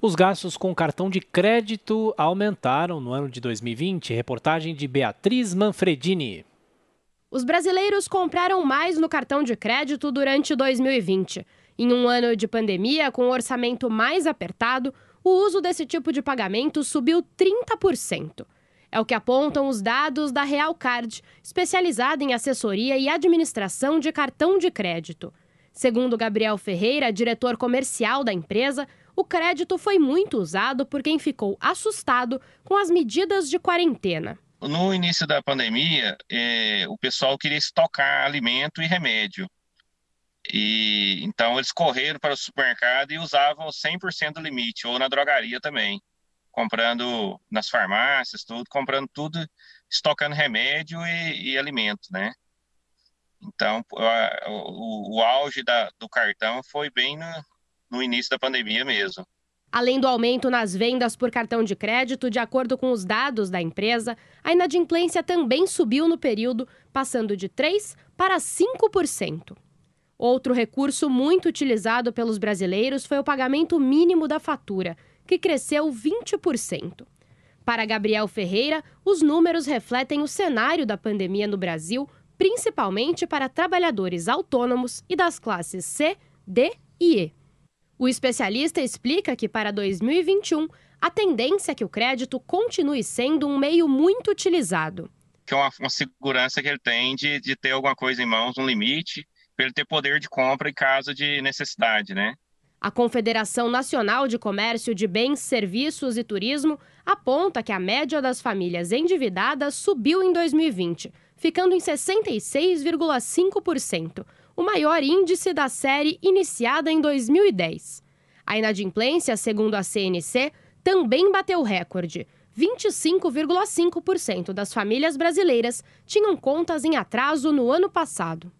Os gastos com cartão de crédito aumentaram no ano de 2020. Reportagem de Beatriz Manfredini. Os brasileiros compraram mais no cartão de crédito durante 2020. Em um ano de pandemia, com um orçamento mais apertado, o uso desse tipo de pagamento subiu 30%. É o que apontam os dados da Realcard, especializada em assessoria e administração de cartão de crédito. Segundo Gabriel Ferreira, diretor comercial da empresa, o crédito foi muito usado por quem ficou assustado com as medidas de quarentena. No início da pandemia, eh, o pessoal queria estocar alimento e remédio. E então eles correram para o supermercado e usavam 100% do limite, ou na drogaria também, comprando nas farmácias, tudo, comprando tudo, estocando remédio e, e alimento, né? Então, a, o, o, auge da, do cartão foi bem no no início da pandemia mesmo. Além do aumento nas vendas por cartão de crédito, de acordo com os dados da empresa, a inadimplência também subiu no período, passando de 3% para 5%. Outro recurso muito utilizado pelos brasileiros foi o pagamento mínimo da fatura, que cresceu 20%. Para Gabriel Ferreira, os números refletem o cenário da pandemia no Brasil, principalmente para trabalhadores autônomos e das classes C, D e E. O especialista explica que para 2021, a tendência é que o crédito continue sendo um meio muito utilizado. Que é uma, uma segurança que ele tem de, de ter alguma coisa em mãos, um limite, para ele ter poder de compra em caso de necessidade, né? A Confederação Nacional de Comércio de Bens, Serviços e Turismo aponta que a média das famílias endividadas subiu em 2020, ficando em 66,5%, o maior índice da série iniciada em 2010. A inadimplência, segundo a CNC, também bateu recorde. 25,5% das famílias brasileiras tinham contas em atraso no ano passado.